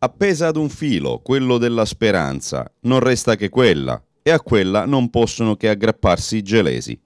Appesa ad un filo, quello della speranza, non resta che quella, e a quella non possono che aggrapparsi i gelesi.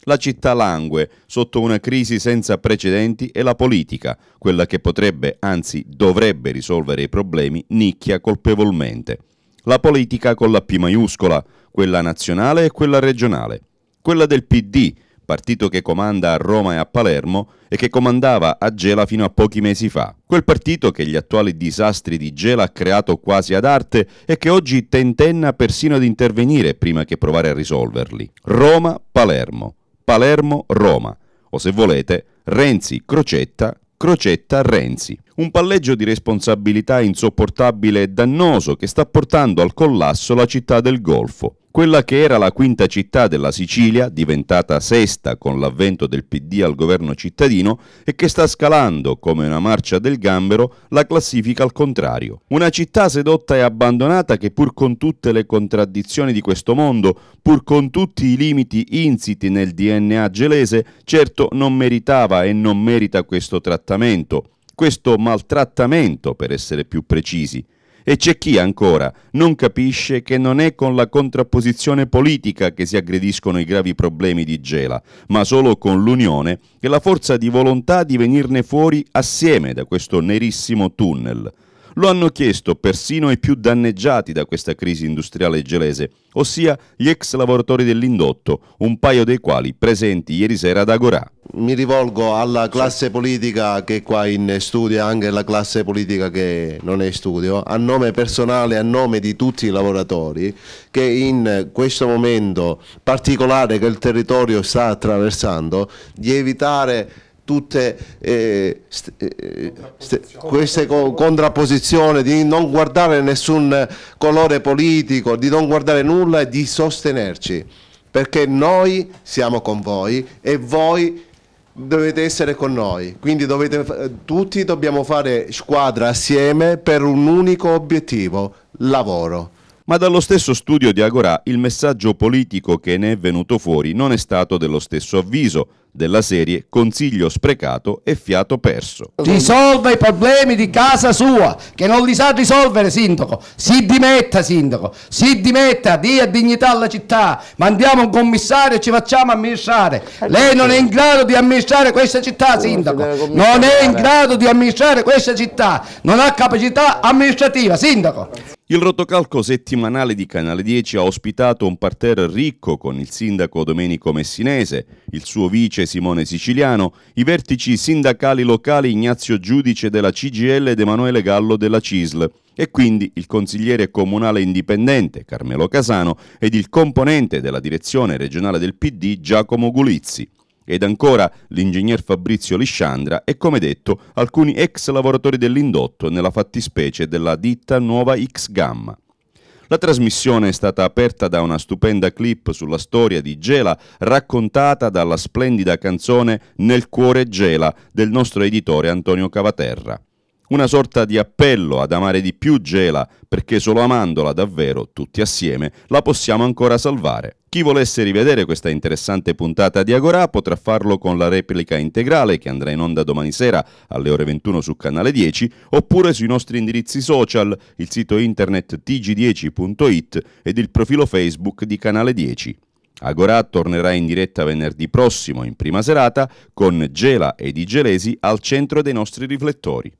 La città langue sotto una crisi senza precedenti e la politica, quella che potrebbe, anzi dovrebbe risolvere i problemi, nicchia colpevolmente. La politica con la P maiuscola, quella nazionale e quella regionale, quella del PD, partito che comanda a Roma e a Palermo e che comandava a Gela fino a pochi mesi fa. Quel partito che gli attuali disastri di Gela ha creato quasi ad arte e che oggi tentenna persino ad intervenire prima che provare a risolverli. Roma-Palermo, Palermo-Roma, o se volete Renzi-Crocetta, Crocetta Renzi. Un palleggio di responsabilità insopportabile e dannoso che sta portando al collasso la città del Golfo. Quella che era la quinta città della Sicilia, diventata sesta con l'avvento del PD al governo cittadino e che sta scalando, come una marcia del gambero, la classifica al contrario. Una città sedotta e abbandonata che pur con tutte le contraddizioni di questo mondo, pur con tutti i limiti insiti nel DNA gelese, certo non meritava e non merita questo trattamento, questo maltrattamento per essere più precisi. E c'è chi ancora non capisce che non è con la contrapposizione politica che si aggrediscono i gravi problemi di Gela, ma solo con l'unione e la forza di volontà di venirne fuori assieme da questo nerissimo tunnel. Lo hanno chiesto persino i più danneggiati da questa crisi industriale gelese, ossia gli ex lavoratori dell'indotto, un paio dei quali presenti ieri sera ad Agorà. Mi rivolgo alla classe politica che è qua in studio anche alla classe politica che non è in studio, a nome personale, a nome di tutti i lavoratori che in questo momento particolare che il territorio sta attraversando, di evitare tutte eh, eh, st queste co contrapposizioni, di non guardare nessun colore politico, di non guardare nulla e di sostenerci, perché noi siamo con voi e voi dovete essere con noi, quindi dovete, tutti dobbiamo fare squadra assieme per un unico obiettivo, lavoro. Ma dallo stesso studio di Agorà il messaggio politico che ne è venuto fuori non è stato dello stesso avviso, della serie Consiglio sprecato e fiato perso. Risolva i problemi di casa sua, che non li sa risolvere sindaco, si dimetta sindaco, si dimetta, dia dignità alla città, mandiamo un commissario e ci facciamo amministrare. Lei non è in grado di amministrare questa città sindaco, non è in grado di amministrare questa città, non ha capacità amministrativa sindaco. Il rotocalco settimanale di Canale 10 ha ospitato un parterre ricco con il sindaco Domenico Messinese, il suo vice Simone Siciliano, i vertici sindacali locali Ignazio Giudice della CGL ed Emanuele Gallo della CISL e quindi il consigliere comunale indipendente Carmelo Casano ed il componente della direzione regionale del PD Giacomo Gulizzi. Ed ancora l'ingegner Fabrizio Lisciandra e, come detto, alcuni ex lavoratori dell'indotto, nella fattispecie della ditta Nuova X Gamma. La trasmissione è stata aperta da una stupenda clip sulla storia di Gela, raccontata dalla splendida canzone Nel cuore Gela del nostro editore Antonio Cavaterra una sorta di appello ad amare di più Gela, perché solo amandola davvero, tutti assieme, la possiamo ancora salvare. Chi volesse rivedere questa interessante puntata di Agorà potrà farlo con la replica integrale che andrà in onda domani sera alle ore 21 su canale 10 oppure sui nostri indirizzi social, il sito internet tg10.it ed il profilo Facebook di canale 10. Agorà tornerà in diretta venerdì prossimo in prima serata con Gela e Di Gelesi al centro dei nostri riflettori.